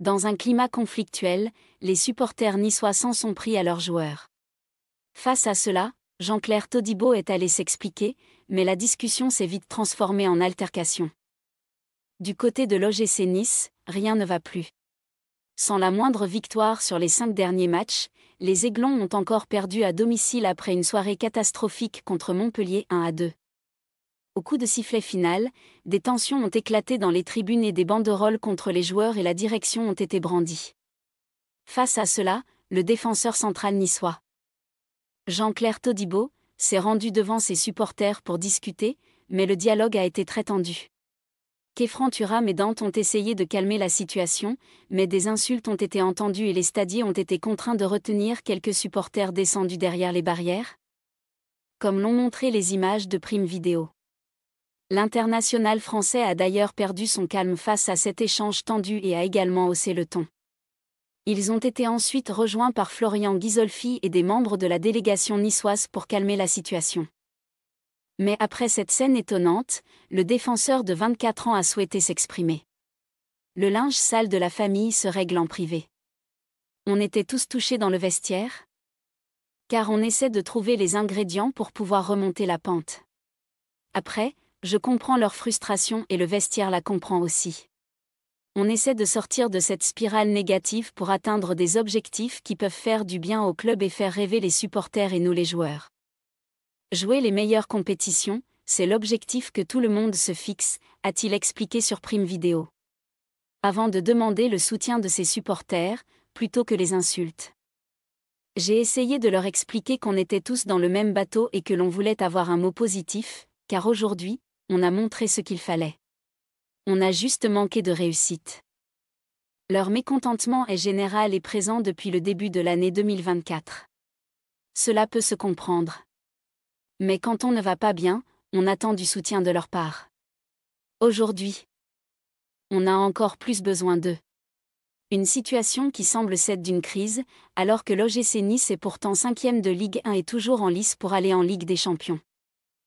Dans un climat conflictuel, les supporters niçois s'en sont pris à leurs joueurs. Face à cela, Jean-Claire Todibo est allé s'expliquer, mais la discussion s'est vite transformée en altercation. Du côté de l'OGC Nice, rien ne va plus. Sans la moindre victoire sur les cinq derniers matchs, les Aiglons ont encore perdu à domicile après une soirée catastrophique contre Montpellier 1 à 2. Au coup de sifflet final, des tensions ont éclaté dans les tribunes et des banderoles contre les joueurs et la direction ont été brandies. Face à cela, le défenseur central niçois Jean-Claire Todibo s'est rendu devant ses supporters pour discuter, mais le dialogue a été très tendu. Kefran et Dante ont essayé de calmer la situation, mais des insultes ont été entendues et les stadiers ont été contraints de retenir quelques supporters descendus derrière les barrières, comme l'ont montré les images de Prime Vidéo. L'international français a d'ailleurs perdu son calme face à cet échange tendu et a également haussé le ton. Ils ont été ensuite rejoints par Florian Ghisolfi et des membres de la délégation niçoise pour calmer la situation. Mais après cette scène étonnante, le défenseur de 24 ans a souhaité s'exprimer. Le linge sale de la famille se règle en privé. On était tous touchés dans le vestiaire Car on essaie de trouver les ingrédients pour pouvoir remonter la pente. Après, je comprends leur frustration et le vestiaire la comprend aussi. On essaie de sortir de cette spirale négative pour atteindre des objectifs qui peuvent faire du bien au club et faire rêver les supporters et nous les joueurs. Jouer les meilleures compétitions, c'est l'objectif que tout le monde se fixe, a-t-il expliqué sur Prime Vidéo. Avant de demander le soutien de ses supporters, plutôt que les insultes. J'ai essayé de leur expliquer qu'on était tous dans le même bateau et que l'on voulait avoir un mot positif, car aujourd'hui, on a montré ce qu'il fallait. On a juste manqué de réussite. Leur mécontentement est général et présent depuis le début de l'année 2024. Cela peut se comprendre. Mais quand on ne va pas bien, on attend du soutien de leur part. Aujourd'hui, on a encore plus besoin d'eux. Une situation qui semble celle d'une crise, alors que l'OGC Nice est pourtant cinquième de Ligue 1 et toujours en lice pour aller en Ligue des Champions.